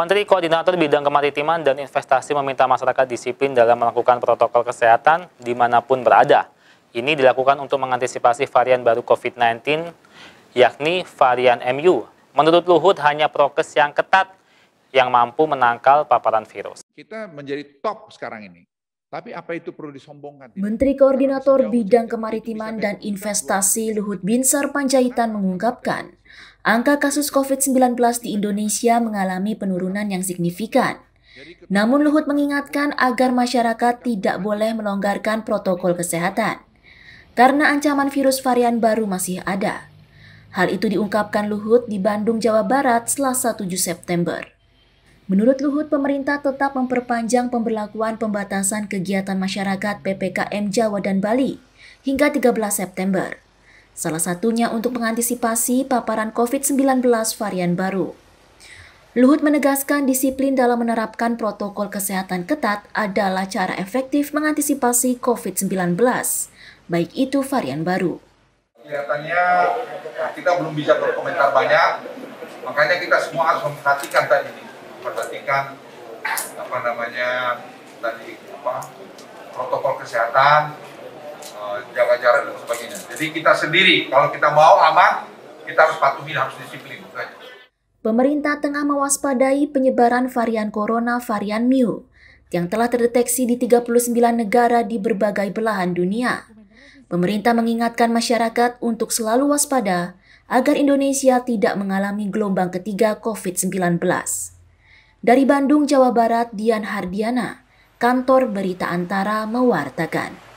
Menteri Koordinator Bidang Kemaritiman dan Investasi meminta masyarakat disiplin dalam melakukan protokol kesehatan dimanapun berada. Ini dilakukan untuk mengantisipasi varian baru COVID-19, yakni varian MU. Menurut Luhut, hanya prokes yang ketat yang mampu menangkal paparan virus. Kita menjadi top sekarang ini. Tapi apa itu perlu disombongkan? Menteri Koordinator Bidang Kemaritiman dan gitu, Investasi Luhut Binsar Panjaitan mengungkapkan, angka kasus COVID-19 di Indonesia mengalami penurunan yang signifikan. Namun Luhut mengingatkan agar masyarakat tidak boleh melonggarkan protokol kesehatan karena ancaman virus varian baru masih ada. Hal itu diungkapkan Luhut di Bandung, Jawa Barat selasa 7 September. Menurut Luhut, pemerintah tetap memperpanjang pemberlakuan pembatasan kegiatan masyarakat PPKM Jawa dan Bali hingga 13 September salah satunya untuk mengantisipasi paparan COVID-19 varian baru. Luhut menegaskan disiplin dalam menerapkan protokol kesehatan ketat adalah cara efektif mengantisipasi COVID-19, baik itu varian baru. Kelihatannya kita belum bisa berkomentar banyak, makanya kita semua harus memperhatikan tadi ini, memperhatikan apa namanya tadi apa protokol kesehatan, jaga jarak dan sebagainya. Jadi kita sendiri kalau kita mau aman, kita harus patuhi harus disiplin. Pemerintah tengah mewaspadai penyebaran varian corona varian Mu yang telah terdeteksi di 39 negara di berbagai belahan dunia. Pemerintah mengingatkan masyarakat untuk selalu waspada agar Indonesia tidak mengalami gelombang ketiga COVID-19. Dari Bandung, Jawa Barat, Dian Hardiana, Kantor Berita Antara mewartakan.